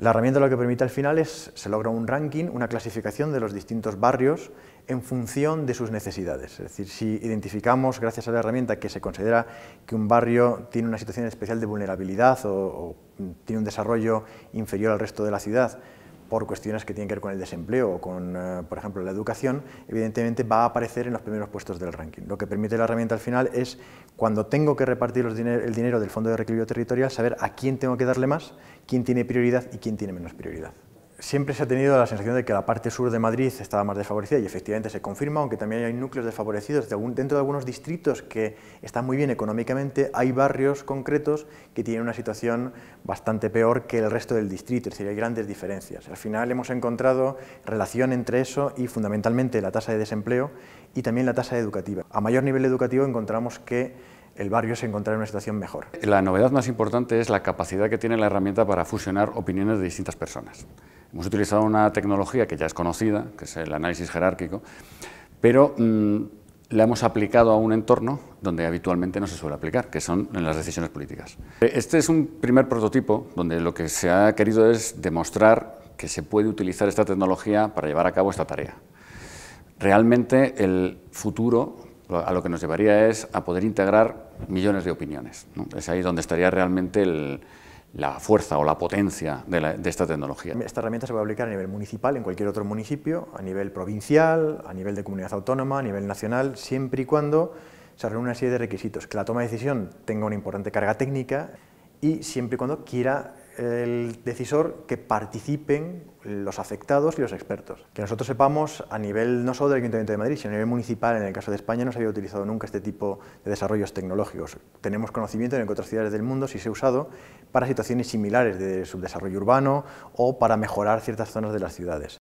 La herramienta lo que permite al final es, se logra un ranking, una clasificación de los distintos barrios en función de sus necesidades. Es decir, si identificamos, gracias a la herramienta, que se considera que un barrio tiene una situación especial de vulnerabilidad o, o tiene un desarrollo inferior al resto de la ciudad, por cuestiones que tienen que ver con el desempleo o con, eh, por ejemplo, la educación, evidentemente va a aparecer en los primeros puestos del ranking. Lo que permite la herramienta al final es, cuando tengo que repartir el dinero del Fondo de Reequilibrio Territorial, saber a quién tengo que darle más, quién tiene prioridad y quién tiene menos prioridad siempre se ha tenido la sensación de que la parte sur de Madrid estaba más desfavorecida y efectivamente se confirma, aunque también hay núcleos desfavorecidos dentro de algunos distritos que están muy bien económicamente, hay barrios concretos que tienen una situación bastante peor que el resto del distrito, es decir, hay grandes diferencias. Al final hemos encontrado relación entre eso y fundamentalmente la tasa de desempleo y también la tasa educativa. A mayor nivel educativo encontramos que el barrio se encuentra en una situación mejor. La novedad más importante es la capacidad que tiene la herramienta para fusionar opiniones de distintas personas. Hemos utilizado una tecnología que ya es conocida, que es el análisis jerárquico, pero mm, la hemos aplicado a un entorno donde habitualmente no se suele aplicar, que son en las decisiones políticas. Este es un primer prototipo donde lo que se ha querido es demostrar que se puede utilizar esta tecnología para llevar a cabo esta tarea. Realmente el futuro a lo que nos llevaría es a poder integrar millones de opiniones. Es ahí donde estaría realmente el, la fuerza o la potencia de, esta tecnología. Esta herramienta se a aplicar a nivel municipal, en cualquier otro municipio, a nivel provincial, a nivel de comunidad autónoma, a nivel nacional, siempre y cuando se reúna una serie de requisitos, que la toma de decisión tenga una importante carga técnica y siempre y cuando quiera el decisor que participen los afectados y los expertos. Que nosotros sepamos, a nivel no solo del Ayuntamiento de Madrid, sino a nivel municipal, en el caso de España, no se había utilizado nunca este tipo de desarrollos tecnológicos. Tenemos conocimiento en otras ciudades del mundo si se ha usado para situaciones similares de subdesarrollo urbano o para mejorar ciertas zonas de las ciudades.